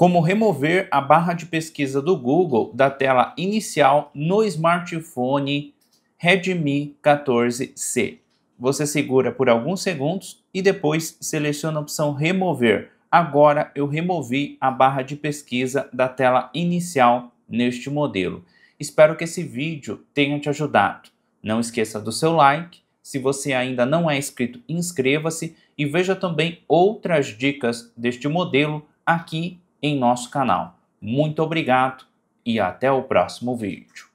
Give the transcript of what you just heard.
como remover a barra de pesquisa do Google da tela inicial no smartphone Redmi 14C. Você segura por alguns segundos e depois seleciona a opção Remover. Agora eu removi a barra de pesquisa da tela inicial neste modelo. Espero que esse vídeo tenha te ajudado. Não esqueça do seu like. Se você ainda não é inscrito, inscreva-se e veja também outras dicas deste modelo aqui em nosso canal. Muito obrigado e até o próximo vídeo.